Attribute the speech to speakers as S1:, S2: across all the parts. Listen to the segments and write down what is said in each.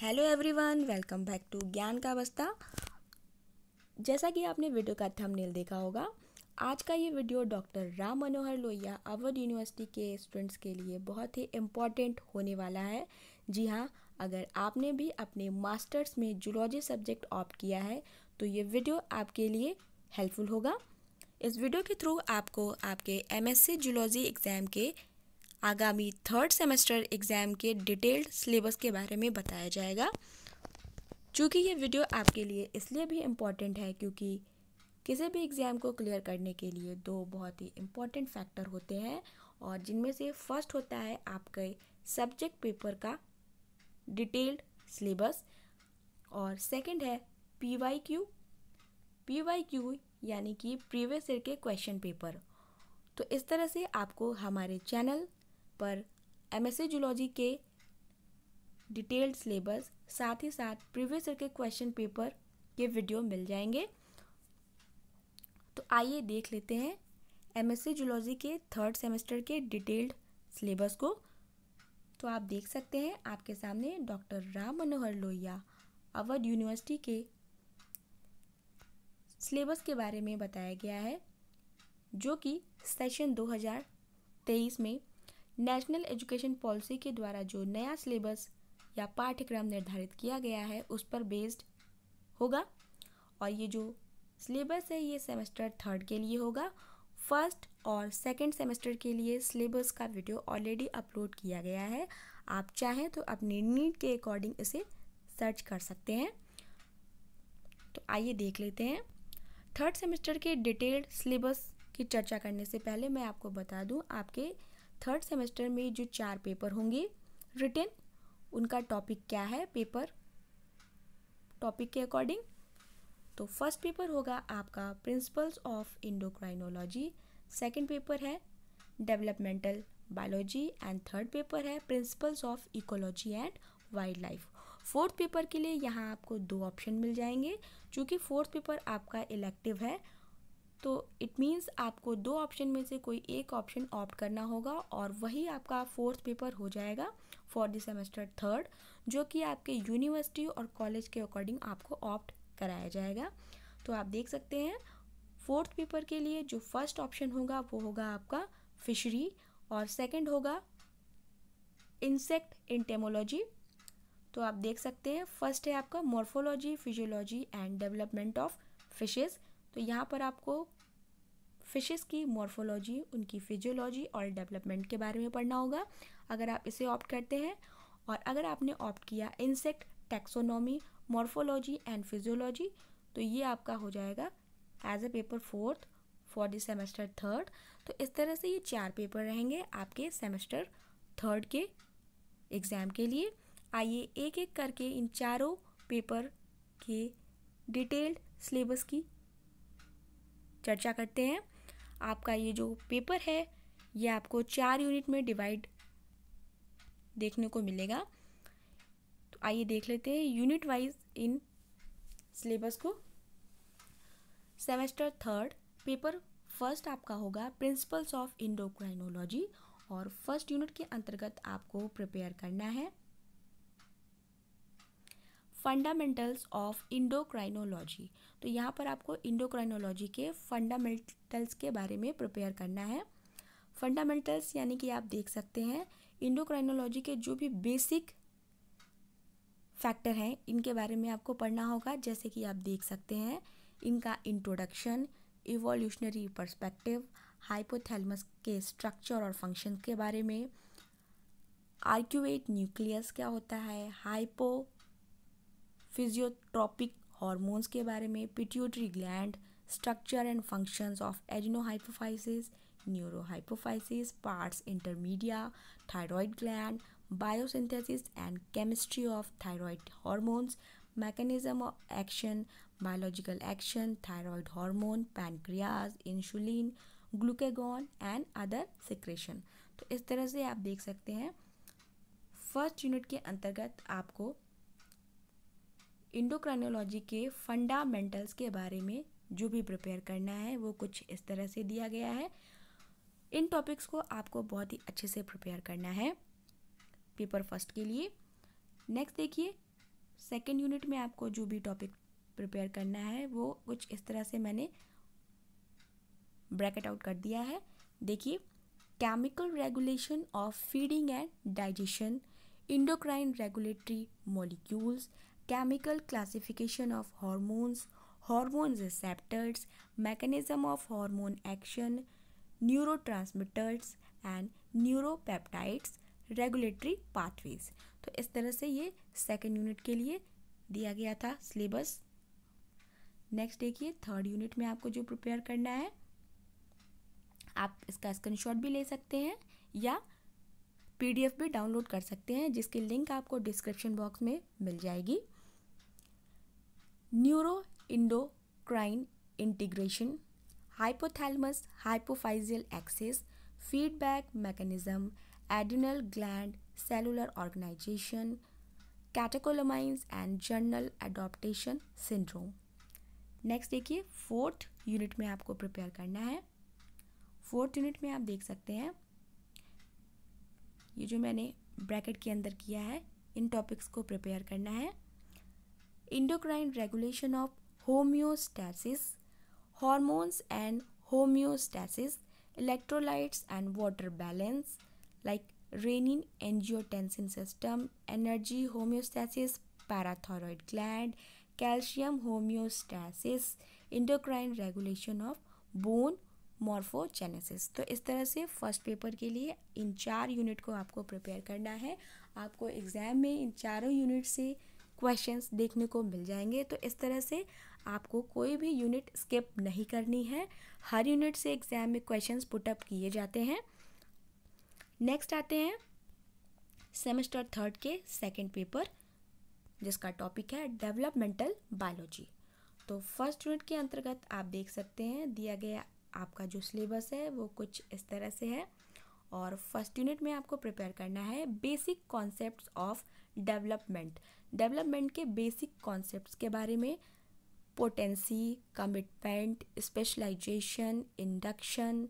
S1: Hello everyone welcome back to ज्ञान का अवस्था जैसा कि आपने वीडियो का थंबनेल देखा होगा आज का ये video doctor Ram Manohar Lohia Awadh university के स्टूडेंट्स के लिए बहुत ही इम्पॉर्टेंट होने वाला है जी हाँ अगर आपने भी अपने मास्टर्स में जुलॉजी सब्जेक्ट ऑप्ट किया है तो ये वीडियो आपके लिए हेल्पफुल होगा इस वीडियो के थ्रू आपको आपके एमएससी जूलॉजी एग्ज़ाम के आगामी थर्ड सेमेस्टर एग्ज़ाम के डिटेल्ड सिलेबस के बारे में बताया जाएगा चूँकि ये वीडियो आपके लिए इसलिए भी इम्पॉर्टेंट है क्योंकि किसी भी एग्ज़ाम को क्लियर करने के लिए दो बहुत ही इम्पॉर्टेंट फैक्टर होते हैं और जिनमें से फर्स्ट होता है आपके सब्जेक्ट पेपर का डिटेल्ड सिलेबस और सेकंड है P Y Q P Y Q यानी कि प्रीवियस ईयर के क्वेश्चन पेपर तो इस तरह से आपको हमारे चैनल पर एम एमएससी जूलॉजी के डिटेल्ड सिलेबस साथ ही साथ प्रीवियस ईयर के क्वेश्चन पेपर के वीडियो मिल जाएंगे तो आइए देख लेते हैं एमएससी जूलॉजी के थर्ड सेमेस्टर के डिटेल्ड सिलेबस को तो आप देख सकते हैं आपके सामने डॉक्टर राम मनोहर लोहिया अवध यूनिवर्सिटी के सिलेबस के बारे में बताया गया है जो कि सेशन 2023 में नेशनल एजुकेशन पॉलिसी के द्वारा जो नया सिलेबस या पाठ्यक्रम निर्धारित किया गया है उस पर बेस्ड होगा और ये जो सिलेबस है ये सेमेस्टर थर्ड के लिए होगा फर्स्ट और सेकेंड सेमेस्टर के लिए सिलेबस का वीडियो ऑलरेडी अपलोड किया गया है आप चाहें तो अपनी नीड के अकॉर्डिंग इसे सर्च कर सकते हैं तो आइए देख लेते हैं थर्ड सेमेस्टर के डिटेल्ड सिलेबस की चर्चा करने से पहले मैं आपको बता दूं आपके थर्ड सेमेस्टर में जो चार पेपर होंगे रिटर्न उनका टॉपिक क्या है पेपर टॉपिक के अकॉर्डिंग तो फर्स्ट पेपर होगा आपका principles of endocrinology second paper है developmental biology and third paper है principles of ecology and wildlife fourth paper के लिए यहाँ आपको दो ऑप्शन मिल जाएंगे क्योंकि फोर्थ पेपर आपका इलेक्टिव है तो इट मीन्स आपको दो ऑप्शन में से कोई एक ऑप्शन ऑप्ट करना होगा और वही आपका फोर्थ पेपर हो जाएगा फॉर द सेमेस्टर थर्ड जो कि आपके यूनिवर्सिटी और कॉलेज के अकॉर्डिंग आपको ऑप्ट कराया जाएगा तो आप देख सकते हैं फोर्थ पेपर के लिए जो फर्स्ट ऑप्शन होगा वो होगा आपका फिशरी और सेकंड होगा इंसेक्ट इंटेमोलॉजी तो आप देख सकते हैं फर्स्ट है आपका morphology physiology and development of fishes तो यहाँ पर आपको फिशेस की मॉर्फोलॉजी उनकी फिजियोलॉजी और डेवलपमेंट के बारे में पढ़ना होगा अगर आप इसे ऑप्ट करते हैं और अगर आपने ऑप्ट किया insect taxonomy morphology and physiology तो ये आपका हो जाएगा as a paper fourth for the semester third तो इस तरह से ये चार पेपर रहेंगे आपके सेमेस्टर थर्ड के एग्ज़ाम के लिए आइए एक एक करके इन चारों पेपर के डिटेल्ड सिलेबस की चर्चा करते हैं आपका ये जो पेपर है ये आपको चार यूनिट में डिवाइड देखने को मिलेगा तो आइए देख लेते हैं यूनिट वाइज इन सिलेबस को सेमेस्टर थर्ड पेपर फर्स्ट आपका होगा प्रिंसिपल्स ऑफ इंडोक्राइनोलॉजी और फर्स्ट यूनिट के अंतर्गत आपको प्रिपेयर करना है फंडामेंटल्स ऑफ इंडोक्राइनोलॉजी तो यहाँ पर आपको इंडोक्राइनोलॉजी के फंडामेंटल्स के बारे में प्रिपेयर करना है फंडामेंटल्स यानी कि आप देख सकते हैं इंडोक्राइनोलॉजी के जो भी बेसिक फैक्टर हैं इनके बारे में आपको पढ़ना होगा जैसे कि आप देख सकते हैं इनका इंट्रोडक्शन इवोल्यूशनरी पर्सपेक्टिव हाइपोथैलमस के स्ट्रक्चर और फंक्शन के बारे में आर्क्यूएट न्यूक्लियस क्या होता है हाइपो फिजियोट्रॉपिक हॉर्मोन्स के बारे में pituitary gland structure and functions of adenohypophysis neurohypophysis parts intermedia thyroid gland biosynthesis and chemistry of thyroid hormones mechanism of action biological action thyroid hormone pancreas insulin glucagon and other secretion तो इस तरह से आप देख सकते हैं first unit के अंतर्गत आपको इंडोक्राइनोलॉजी के फंडामेंटल्स के बारे में जो भी प्रिपेयर करना है वो कुछ इस तरह से दिया गया है इन टॉपिक्स को आपको बहुत ही अच्छे से प्रिपेयर करना है पेपर फर्स्ट के लिए नेक्स्ट देखिए सेकेंड यूनिट में आपको जो भी टॉपिक प्रिपेयर करना है वो कुछ इस तरह से मैंने ब्रैकेट आउट कर दिया है देखिए chemical regulation of feeding and digestion endocrine regulatory molecules chemical classification of hormones, hormone receptors, mechanism of hormone action, neurotransmitters and neuropeptides, regulatory pathways. तो इस तरह से ये second unit के लिए दिया गया था syllabus next देखिए third unit में आपको जो prepare करना है आप इसका स्क्रीनशॉट भी ले सकते हैं या पीडीएफ भी डाउनलोड कर सकते हैं जिसकी लिंक आपको डिस्क्रिप्शन बॉक्स में मिल जाएगी neuro endocrine integration hypothalamus hypophysial axis feedback mechanism adrenal gland cellular organization catecholamines and general adaptation syndrome next देखिए फोर्थ यूनिट में आपको प्रिपेयर करना है फोर्थ यूनिट में आप देख सकते हैं ये जो मैंने ब्रैकेट के अंदर किया है इन टॉपिक्स को प्रिपेयर करना है endocrine regulation of homeostasis, hormones and homeostasis, electrolytes and water balance like renin angiotensin system, energy homeostasis, parathyroid gland, calcium homeostasis, endocrine regulation of bone morphogenesis तो इस तरह से फर्स्ट पेपर के लिए इन चार यूनिट को आपको प्रिपेयर करना है आपको एग्ज़ाम में इन चारों यूनिट से क्वेश्चंस देखने को मिल जाएंगे तो इस तरह से आपको कोई भी यूनिट स्किप नहीं करनी है हर यूनिट से एग्ज़ाम में क्वेश्चंस पुटअप किए जाते हैं नेक्स्ट आते हैं सेमेस्टर थर्ड के सेकेंड पेपर जिसका टॉपिक है डेवलपमेंटल बायोलॉजी तो फर्स्ट यूनिट के अंतर्गत आप देख सकते हैं दिया गया आपका जो सिलेबस है वो कुछ इस तरह से है और फर्स्ट यूनिट में आपको प्रिपेयर करना है basic concepts of development development के बेसिक कॉन्सेप्ट्स के बारे में potency commitment specialization induction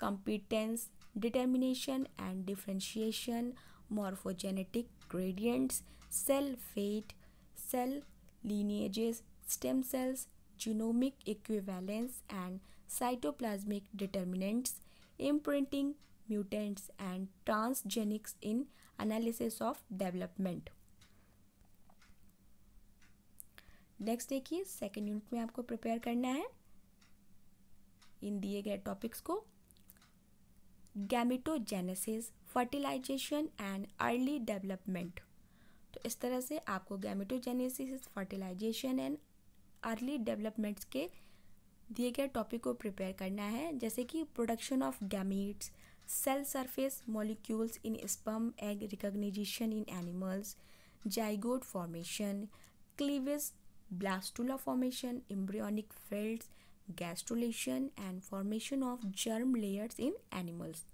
S1: competence determination and differentiation morphogenetic gradients cell fate cell lineages, stem cells genomic equivalence and cytoplasmic determinants imprinting mutants and transgenics in analysis of development next देखिए second unit में आपको prepare करना है इन दिए गए topics को gametogenesis fertilization and early development तो इस तरह से आपको gametogenesis fertilization and early developments के दिए गए टॉपिक को प्रिपेयर करना है जैसे कि production of gametes cell surface molecules in sperm egg recognition in animals zygote formation cleavage blastula formation embryonic fields gastrulation and formation of germ layers in animals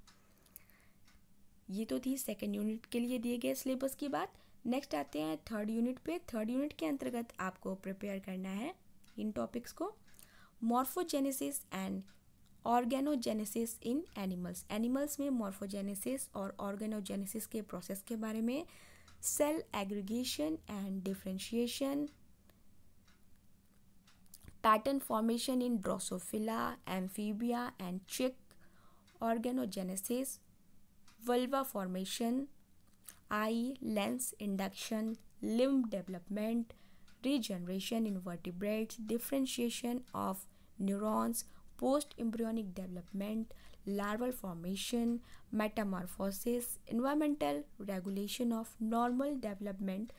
S1: ये तो थी सेकेंड यूनिट के लिए दिए गए सिलेबस की बात नेक्स्ट आते हैं थर्ड यूनिट पे थर्ड यूनिट के अंतर्गत आपको प्रिपेयर करना है इन टॉपिक्स को morphogenesis and organogenesis in animals animals में मॉर्फोजेनेसिस और ऑर्गेनोजेनेसिस के प्रोसेस के बारे में cell aggregation and differentiation pattern formation in drosophila amphibia and chick organogenesis vulva formation eye lens induction limb development regeneration in vertebrates differentiation of neurons post embryonic development larval formation metamorphosis environmental regulation of normal development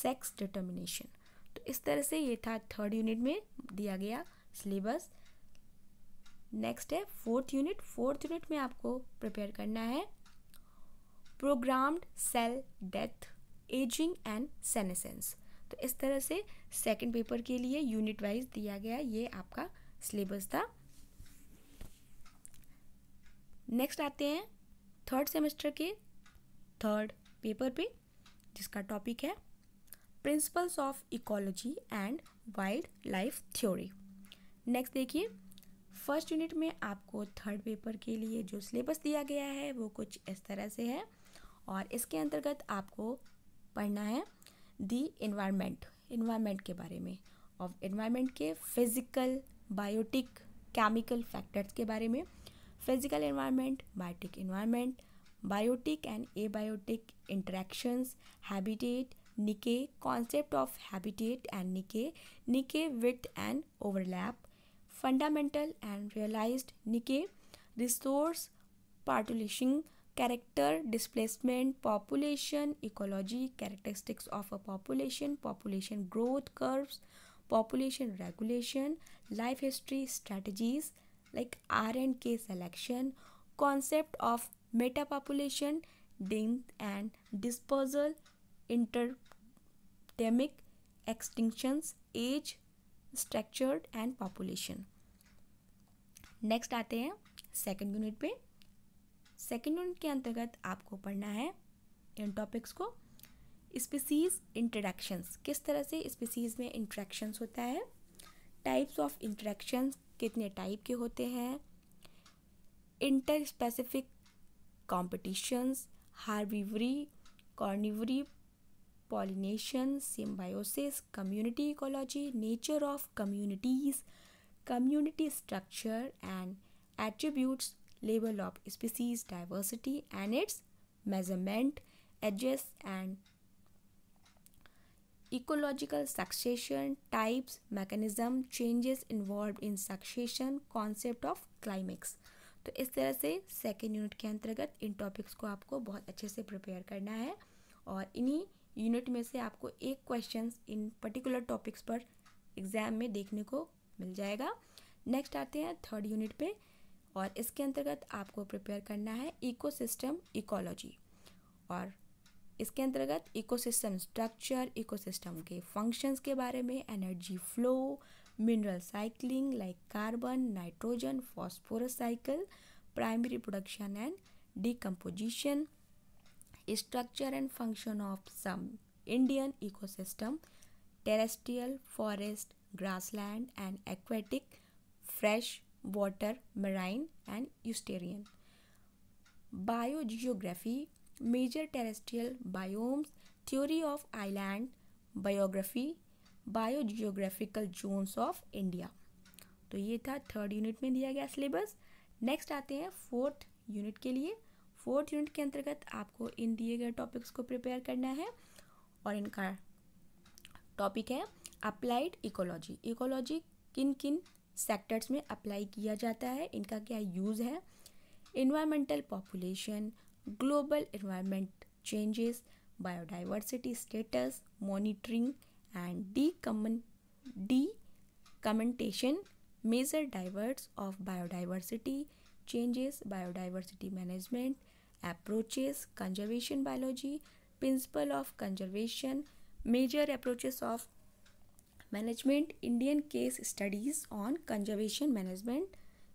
S1: sex determination तो इस तरह से ये था third unit में दिया गया syllabus next है फोर्थ यूनिट फोर्थ यूनिट में आपको प्रिपेयर करना है programmed cell death ageing and senescence तो इस तरह से सेकेंड पेपर के लिए यूनिट वाइज दिया गया ये आपका सिलेबस था नेक्स्ट आते हैं थर्ड सेमेस्टर के थर्ड पेपर पे जिसका टॉपिक है principles of ecology and wildlife theory next देखिए फर्स्ट यूनिट में आपको थर्ड पेपर के लिए जो सिलेबस दिया गया है वो कुछ इस तरह से है और इसके अंतर्गत आपको पढ़ना है दी इन्वायरमेंट इन्वायरमेंट के बारे में और इन्वायरमेंट के फिज़िकल बायोटिक केमिकल फैक्टर्स के बारे में physical environment, biotic environment, biotic and abiotic interactions, habitat, decay, concept of habitat and decay, decay width and overlap, fundamental and realized decay, resource, partitioning, character, displacement, population, ecology, characteristics of a population, population growth curves, population regulation, life history, strategies, like r and k selection concept of metapopulation depth and disposal interdemic extinctions age structured and population next आते हैं second unit पे second unit के अंतर्गत आपको पढ़ना है इन topics को स्पीसीज इंटरेक्शंस किस तरह से स्पीसीज में इंटरेक्शंस होता है टाइप्स ऑफ इंट्रैक्शंस कितने टाइप के होते हैं इंटर स्पेसिफिक कॉम्पिटिशंस हार्विवरी carnivory pollination symbiosis community ecology nature of communities community structure and attributes level of species diversity and its measurement adjust and ecological succession types mechanism changes involve in succession concept of climax तो इस तरह से second unit के अंतर्गत इन topics को आपको बहुत अच्छे से प्रिपेयर करना है और इन्हीं यूनिट में से आपको एक क्वेश्चन इन पर्टिकुलर टॉपिक्स पर एग्ज़ाम में देखने को मिल जाएगा नेक्स्ट आते हैं थर्ड यूनिट पे और इसके अंतर्गत आपको प्रिपेयर करना है इकोसिस्टम इकोलॉजी और इसके अंतर्गत इकोसिस्टम स्ट्रक्चर इकोसिस्टम के फंक्शंस के बारे में energy flow mineral cycling like carbon nitrogen phosphorus cycle primary production and decomposition structure and function of some Indian ecosystem terrestrial forest grassland and aquatic fresh water marine and estuarine biogeography major terrestrial biomes theory of island, biography biogeographical zones of India तो ये था third unit में दिया गया syllabus next आते हैं fourth unit के लिए फोर्थ यूनिट के अंतर्गत आपको इन दिए गए टॉपिक्स को प्रिपेयर करना है और इनका टॉपिक है अप्लाइड इकोलॉजी इकोलॉजी किन किन सेक्टर्स में अप्लाई किया जाता है इनका क्या यूज़ है environmental population global environment changes, biodiversity status, monitoring and decommentation major divers of biodiversity changes, biodiversity management, approaches, conservation biology, principle of conservation, major approaches of management, Indian case studies on conservation management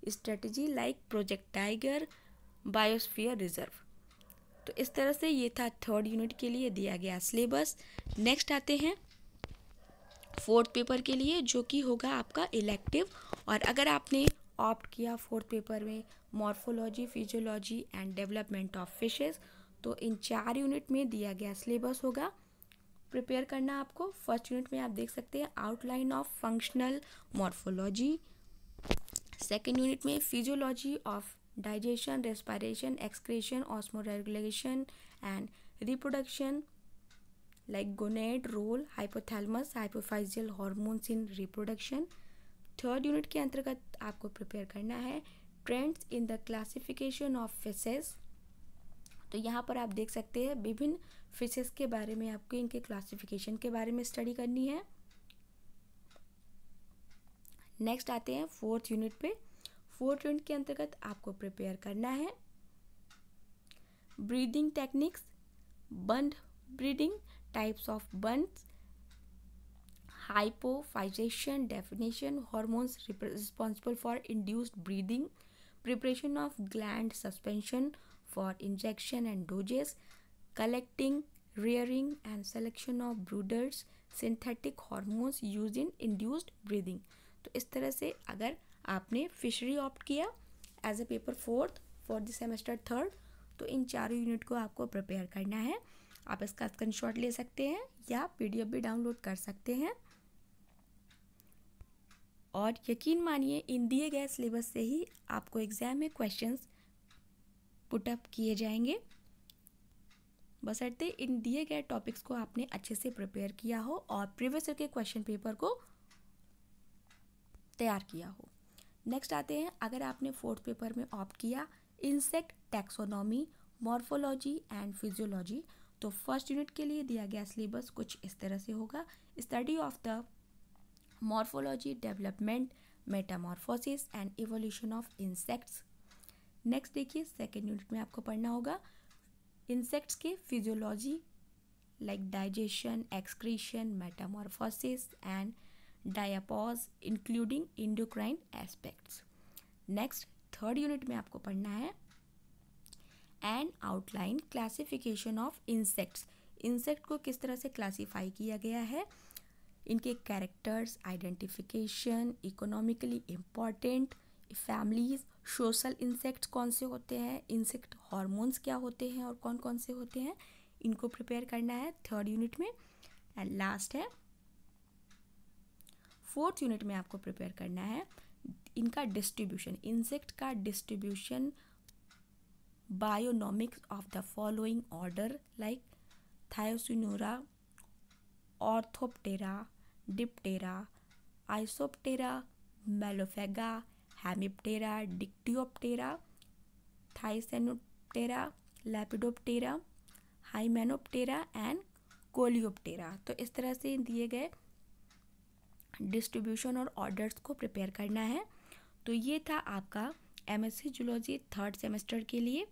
S1: strategy like Project Tiger, Biosphere Reserve. तो इस तरह से ये था third unit के लिए दिया गया सिलेबस नेक्स्ट आते हैं फोर्थ पेपर के लिए जो कि होगा आपका इलेक्टिव और अगर आपने ऑप्ट किया फोर्थ पेपर में morphology physiology and development of fishes तो इन चार यूनिट में दिया गया सिलेबस होगा प्रिपेयर करना आपको फर्स्ट यूनिट में आप देख सकते हैं outline of functional morphology second unit में physiology of digestion respiration excretion osmoregulation and reproduction like gonad role hypothalamus hypophyseal hormones in reproduction third unit के अंतर्गत आपको प्रिपेयर करना है trends in the classification of fishes तो यहाँ पर आप देख सकते हैं विभिन्न फिशेस के बारे में आपको इनके क्लासिफिकेशन के बारे में स्टडी करनी है नेक्स्ट आते हैं फोर्थ यूनिट पे फोर ट्वेंट के अंतर्गत आपको प्रिपेयर करना है breeding techniques bund breeding types of bund hypophysation definition hormones responsible for induced breeding preparation of gland suspension for injection and doses collecting rearing and selection of brooders synthetic hormones use in induced breeding तो इस तरह से अगर आपने fishery opt किया as a paper fourth for the semester third तो इन चारों यूनिट को आपको प्रिपेयर करना है आप इसका स्क्रीनशॉट ले सकते हैं या पीडीएफ भी डाउनलोड कर सकते हैं और यकीन मानिए इन दिए गए सिलेबस से ही आपको एग्ज़ाम में क्वेश्चंस पुटअप किए जाएंगे बसरते इन दिए गए टॉपिक्स को आपने अच्छे से प्रिपेयर किया हो और प्रीवियस ईयर के क्वेश्चन पेपर को तैयार किया हो नेक्स्ट आते हैं अगर आपने फोर्थ पेपर में ऑप्ट किया insect taxonomy morphology and physiology तो फर्स्ट यूनिट के लिए दिया गया सिलेबस कुछ इस तरह से होगा study of the morphology development metamorphosis and evolution of insects next देखिए सेकेंड यूनिट में आपको पढ़ना होगा इंसेक्ट्स के physiology like digestion excretion metamorphosis and diapause including endocrine aspects next third unit में आपको पढ़ना है and outline classification of insects insect को किस तरह से क्लासीफाई किया गया है इनके characters identification economically important families social insects कौन से होते हैं इंसेक्ट हॉर्मोन्स क्या होते हैं और कौन कौन से होते हैं इनको प्रिपेयर करना है थर्ड यूनिट में एंड लास्ट है फोर्थ यूनिट में आपको प्रिपेयर करना है इनका डिस्ट्रीब्यूशन इंसेक्ट का distribution bionomics of the following order like thysanura orthoptera diptera isoptera mallophaga hemiptera dictyoptera thysanoptera lepidoptera hymenoptera and coleoptera तो इस तरह से दिए गए डिस्ट्रीब्यूशन और ऑर्डर्स को प्रिपेयर करना है तो ये था आपका सी जूलॉजी थर्ड सेमेस्टर के लिए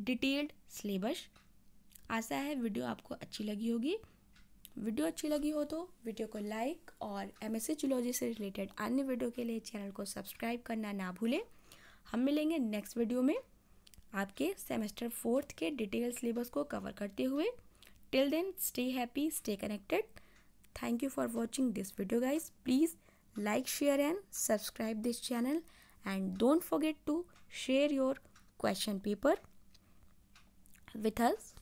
S1: डिटेल्ड सिलेबस आशा है वीडियो आपको अच्छी लगी होगी वीडियो अच्छी लगी हो तो वीडियो को लाइक और एम एस से रिलेटेड अन्य वीडियो के लिए चैनल को सब्सक्राइब करना ना भूलें हम मिलेंगे नेक्स्ट वीडियो में आपके सेमेस्टर फोर्थ के डिटेल सिलेबस को कवर करते हुए till then stay happy stay connected thank you for watching this video guys please like share and subscribe this channel and don't forget to share your question paper with us